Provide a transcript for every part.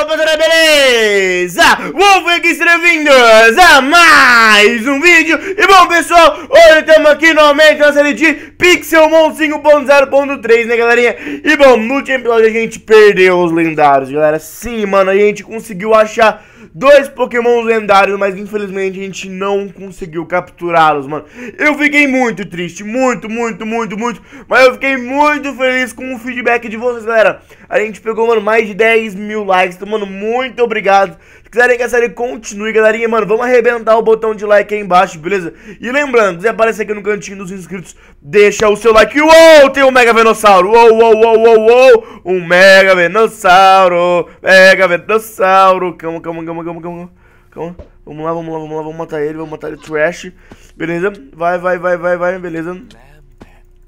rapaziada, beleza? Wolf aqui, sejam vindos a mais um vídeo E bom, pessoal, hoje estamos aqui novamente na série de Pixelmon 5.0.3, né, galerinha? E bom, no último episódio a gente perdeu os lendários, galera Sim, mano, a gente conseguiu achar dois pokémons lendários, mas infelizmente a gente não conseguiu capturá-los, mano. Eu fiquei muito triste, muito, muito, muito, muito, mas eu fiquei muito feliz com o feedback de vocês, galera. A gente pegou, mano, mais de 10 mil likes, então, mano, muito obrigado quiserem que a série continue, galerinha, mano, vamos arrebentar o botão de like aí embaixo, beleza? E lembrando, se aparecer aqui no cantinho dos inscritos, deixa o seu like. Uou, tem um Mega Venossauro. Uou, uou, uou, uou, uou. Um Mega Venossauro. Mega Venossauro. Calma, calma, calma, calma, calma. Calma. Vamos lá, vamos lá, vamos lá, vamos matar ele, vamos matar ele, trash. Beleza? Vai, vai, vai, vai, vai, beleza?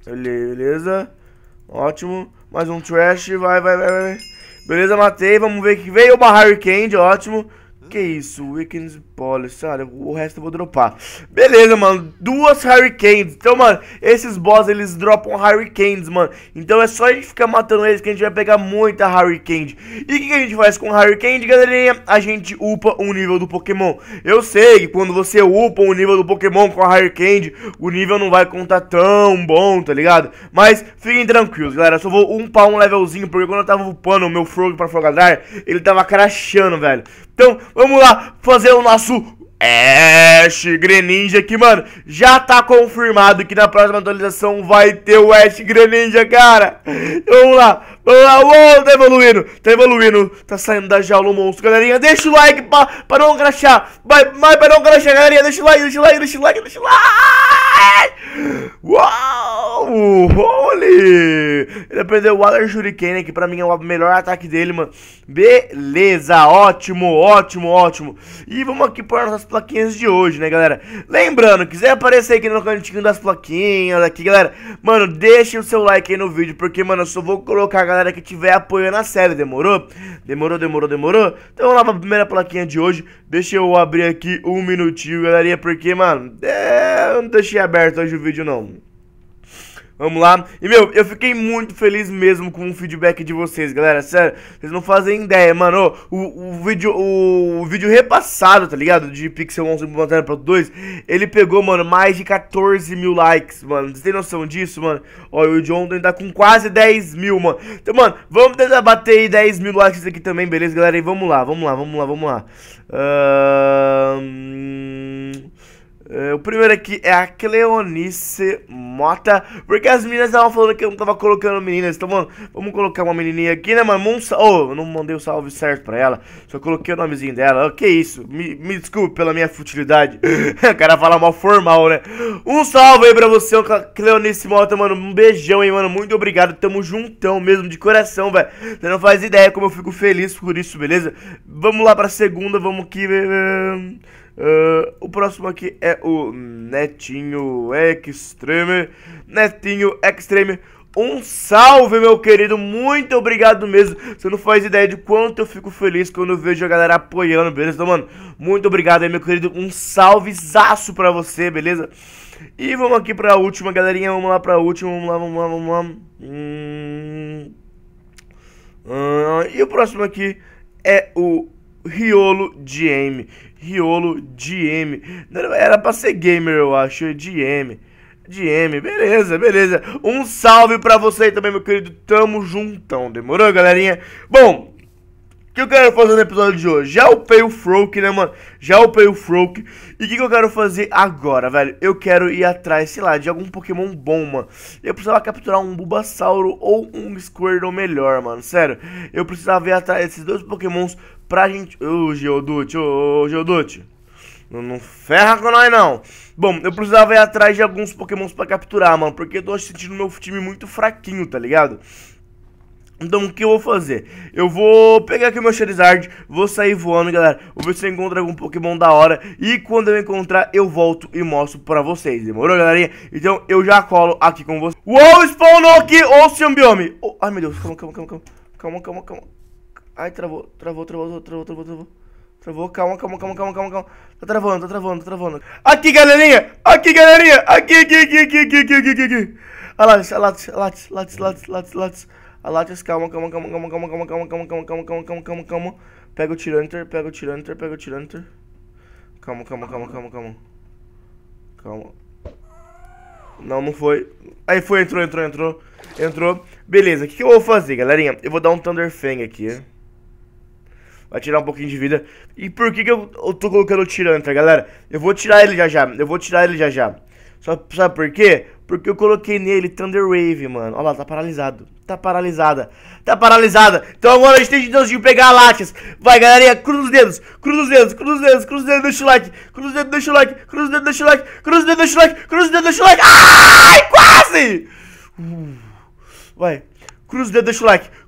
Beleza. Ótimo. Mais um trash, vai, vai, vai, vai. Beleza, matei. Vamos ver o que veio. Uma Harry Candy, ótimo que isso? Weekends Polish, cara, o resto eu vou dropar. Beleza, mano, duas Hurricanes. Então, mano, esses boss, eles dropam Hurricanes, mano. Então é só a gente ficar matando eles que a gente vai pegar muita Hurricane. E o que, que, a gente faz com Hurricane, galerinha? A gente upa um nível do Pokémon. Eu sei que quando você upa um nível do Pokémon com a Hurricane, o nível não vai contar tão bom, tá ligado? Mas fiquem tranquilos, galera. Eu só vou upar um levelzinho, porque quando eu tava upando o meu Frog pra Frogadar, ele tava crashando, velho. Então, vamos lá fazer o nosso Ash Greninja aqui, mano. Já tá confirmado que na próxima atualização vai ter o Ash Greninja, cara. Então, vamos lá. Vamos lá. Uou, tá evoluindo. Tá evoluindo. Tá saindo da jaula o monstro, galerinha. Deixa o like pra, pra não crachar. Vai, vai pra não crachar, galerinha. Deixa o like, deixa o like, deixa o like, deixa o like. Uau! Holy! Ele aprendeu o Water Shuriken, né, que pra mim é o melhor ataque dele, mano. Beleza, ótimo, ótimo, ótimo. E vamos aqui para nossas plaquinhas de hoje, né, galera? Lembrando, quiser aparecer aqui no cantinho das plaquinhas, aqui, galera, mano, deixe o seu like aí no vídeo, porque, mano, eu só vou colocar a galera que tiver apoiando a série, demorou? Demorou, demorou, demorou? Então vamos lá pra primeira plaquinha de hoje. Deixa eu abrir aqui um minutinho, galerinha, porque, mano, é... eu não deixei abrir aberto hoje o vídeo não. Vamos lá. E, meu, eu fiquei muito feliz mesmo com o feedback de vocês, galera. Sério, vocês não fazem ideia, mano. O, o vídeo o, o, vídeo repassado, tá ligado? De Pixel 11 Montanha Pro 2, ele pegou, mano, mais de 14 mil likes, mano. Vocês têm noção disso, mano? Ó, o de ontem tá com quase 10 mil, mano. Então, mano, vamos tentar bater aí 10 mil likes aqui também, beleza, galera? E vamos lá, vamos lá, vamos lá, vamos lá. Ahn... Uh... Uh, o primeiro aqui é a Cleonice Mota. Porque as meninas estavam falando que eu não tava colocando meninas. Então, mano, vamos colocar uma menininha aqui, né, mano? Um oh, eu não mandei o salve certo pra ela. Só coloquei o nomezinho dela. Oh, que isso? Me, me desculpe pela minha futilidade. o cara fala mal formal, né? Um salve aí pra você, Cleonice Mota, mano. Um beijão aí, mano. Muito obrigado. Tamo juntão mesmo, de coração, velho. Você não faz ideia como eu fico feliz por isso, beleza? Vamos lá pra segunda. Vamos aqui. Eh, Uh, o próximo aqui é o Netinho Extreme. Netinho Extreme. Um salve, meu querido. Muito obrigado mesmo. Você não faz ideia de quanto eu fico feliz quando eu vejo a galera apoiando, beleza? Então, mano, muito obrigado aí, meu querido. Um salvezaço pra você, beleza? E vamos aqui pra última, galerinha. Vamos lá pra última. Vamos lá, vamos lá, vamos lá. Hum... Uh, e o próximo aqui é o Riolo GM. Riolo GM. Era pra ser gamer, eu acho. GM. GM, beleza, beleza. Um salve pra você também, meu querido. Tamo juntão, demorou, galerinha? Bom, que eu quero fazer no episódio de hoje? Já upei o Froke, né, mano? Já upei o Froke. E o que, que, eu quero fazer agora, velho? Eu quero ir atrás, sei lá, de algum Pokémon bom, mano. Eu precisava capturar um Bulbasauro ou um Squirtle melhor, mano. Sério, eu precisava ir atrás desses dois Pokémons pra gente... Ô, oh, Geodude, ô, oh, Geodude. Não, não ferra com nós, não. Bom, eu precisava ir atrás de alguns Pokémons pra capturar, mano. Porque eu tô sentindo meu time muito fraquinho, tá ligado? Então o que eu vou fazer? Eu vou pegar aqui o meu Charizard, vou sair voando, galera. Vou ver se eu encontro algum Pokémon da hora. E quando eu encontrar, eu volto e mostro pra vocês. Demorou, galerinha? Então eu já colo aqui com vocês. Uou, spawnou aqui o Simbiome. Oh, ai, meu Deus. Calma, calma, calma, calma. Calma, calma, calma. Ai, travou, travou, travou, travou, travou, travou. Travou, calma, calma, calma, calma, calma, calma. Tá travando, tá travando, tá travando. Aqui, galerinha! Aqui, galerinha! Aqui, aqui, aqui, aqui, aqui, aqui, aqui, aqui. Ah, lattes, lattes, lattes, lattes, Alatas, calma, calma, calma, calma, calma, calma, calma, calma, calma, calma, calma, calma, calma, calma. Pega o Tiranter, pega o Tiranter, pega o Tiranter. Calma, calma, calma, calma, calma. Calma. Não, não foi. Aí foi, entrou, entrou, entrou. Entrou. Beleza, o que, que eu vou fazer, galerinha? Eu vou dar um Thunder Fang aqui. Vai tirar um pouquinho de vida. E por que, que eu, eu tô colocando o Tiranter, galera? Eu vou tirar ele já já. Eu vou tirar ele já já. Só, sabe por quê? Porque eu coloquei nele Thunder Wave, mano. Olha lá, tá paralisado. Tá paralisada. Tá paralisada. Então agora a gente tem chance de pegar a Latias. Vai, galerinha. Cruza os dedos. Cruza os dedos. Cruza os dedos. Cruza os dedos. Deixa o like. Cruza os dedos. Deixa o like. Cruza os dedos. Deixa o like. Cruza os dedos. Deixa o like. Cruza os dedos. Deixa o like. Ai, quase! Uh. vai. Cruza os dedos. Deixa o like.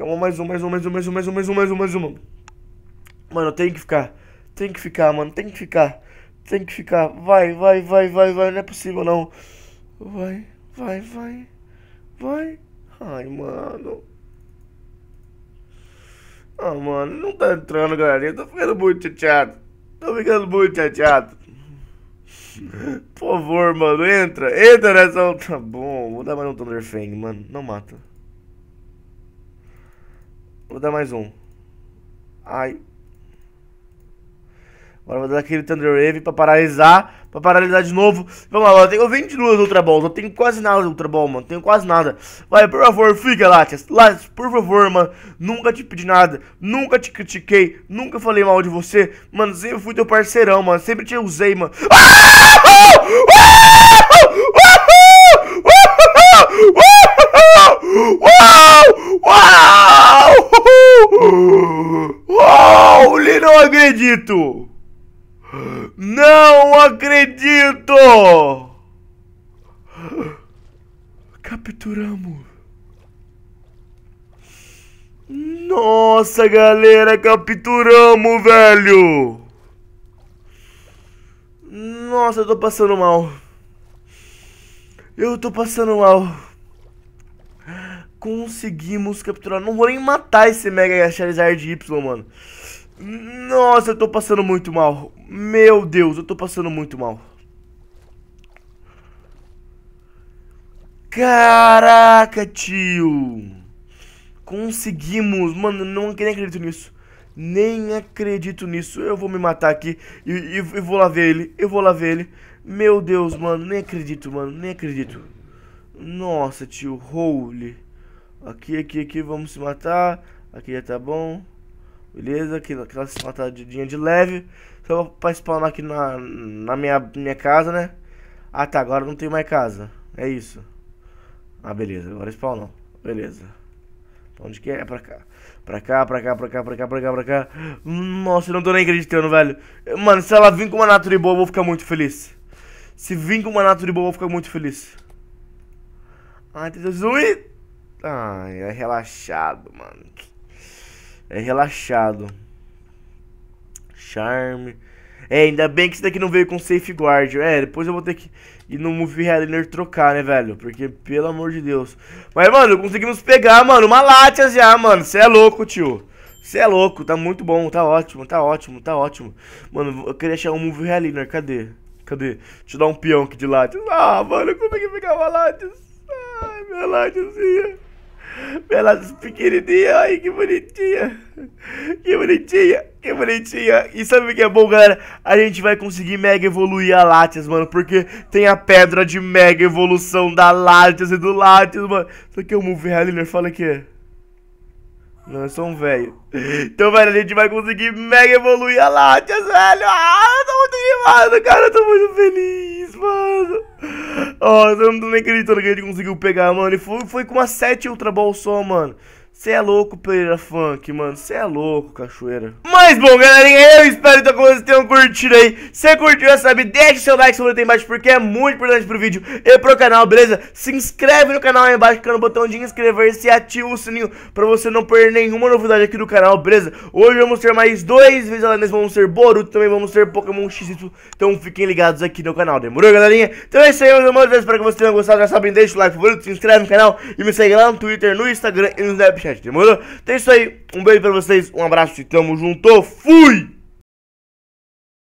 Calma, mais um, mais um, mais um, mais um, mais um, mais um, mais um, mais um. Mano, tem que ficar. Tem que ficar, mano. Tem que ficar. Tem que ficar. Vai, vai, vai, vai, vai. Não é possível, não. Vai, vai, vai. Vai. Ai, mano. Ah, mano. Não tá entrando, galerinha. Tô ficando muito chateado. Tô ficando muito chateado. Por favor, mano. Entra. Entra nessa. Tá bom. Vou dar mais um Thunder Fang, mano. Não mata. Vou dar mais um. Ai. Agora vou dar aquele Thunder Wave pra paralisar. Pra paralisar de novo. Vamos lá, eu tenho 22 Ultra Balls. Eu tenho quase nada de Ultra Ball, mano. Tenho quase nada. Vai, por favor, fica, Latias. Latias, por favor, mano. Nunca te pedi nada. Nunca te critiquei. Nunca falei mal de você. Mano, sempre fui teu parceirão, mano. Sempre te usei, mano. Ah! Ah! Ah! Ah! Uau! Holy, não acredito! Não acredito! Capturamos. Nossa, galera, capturamos, velho! Nossa, eu tô passando mal. Eu tô passando mal conseguimos capturar. Não vou nem matar esse Mega Charizard Y, mano. Nossa, eu tô passando muito mal. Meu Deus, eu tô passando muito mal. Caraca, tio. Conseguimos. Mano, não nem acredito nisso. Nem acredito nisso. Eu vou me matar aqui e, e, e vou lá ver ele. Eu vou lá ver ele. Meu Deus, mano. Nem acredito, mano. Nem acredito. Nossa, tio. Holy. Aqui, aqui, aqui, vamos se matar. Aqui já tá bom. Beleza, aquela, se matadinha de leve. Só pra spawnar aqui na, na minha, minha casa, né? Ah tá, agora não tem mais casa. É isso. Ah, beleza, agora spawnou. Beleza. Pra onde que é? É pra cá. Pra cá, pra cá, pra cá, pra cá, pra cá, pra cá. Nossa, eu não tô nem acreditando, velho. Mano, se ela vir com uma natura boa, eu vou ficar muito feliz. Se vir com uma natura boa, eu vou ficar muito feliz. Ai, Deus, ruim. Ai, é relaxado, mano. É relaxado. Charme. É, ainda bem que isso daqui não veio com safeguard. É, depois eu vou ter que ir no Movie Realiner trocar, né, velho? Porque, pelo amor de Deus. Mas, mano, conseguimos pegar, mano, uma látia já, mano. Você é louco, tio. Você é louco, tá muito bom, tá ótimo, tá ótimo, tá ótimo. Mano, eu queria achar um Movie Realiner, cadê? Cadê? Deixa eu dar um peão aqui de látios. Ah, mano, é eu consegui pegar uma látios. Ai, minha látioszinha. Pelas pequenininhas, ai que bonitinha. Que bonitinha, que bonitinha. E sabe o que é bom, galera? A gente vai conseguir mega evoluir a Latias, mano. Porque tem a pedra de mega evolução da Latias e do Latias, mano. Só que é o Move Helliner fala que. É. Não, eu sou um velho. Então, velho, a gente vai conseguir mega evoluir a Latias, velho. Ah, eu tô muito animado, cara. Eu tô muito feliz, mano. Ó, oh, eu não tô nem acreditando que a gente conseguiu pegar, mano. E foi, foi com uma 7 Ultra Ball só, mano. Você é louco, Pereira Funk, mano. Você é louco, cachoeira. Mas bom, galerinha, eu espero então que vocês tenham curtido aí. Se curtiu já sabe, deixa seu like se aí embaixo, porque é muito importante pro vídeo e pro canal, beleza? Se inscreve no canal aí embaixo, clica no botão de inscrever-se e ativa o sininho pra você não perder nenhuma novidade aqui do canal, beleza? Hoje vamos ter mais dois vezes. nós vamos ser Boruto, também vamos ser Pokémon XY, então fiquem ligados aqui no canal, demorou, galerinha? Então é isso aí, meus amores, espero que vocês tenham gostado, já sabem, deixa o like favorito, se inscreve no canal e me segue lá no Twitter, no Instagram e no Snapchat podcast, demorou? Então é isso aí, um beijo pra vocês, um abraço e tamo junto, fui!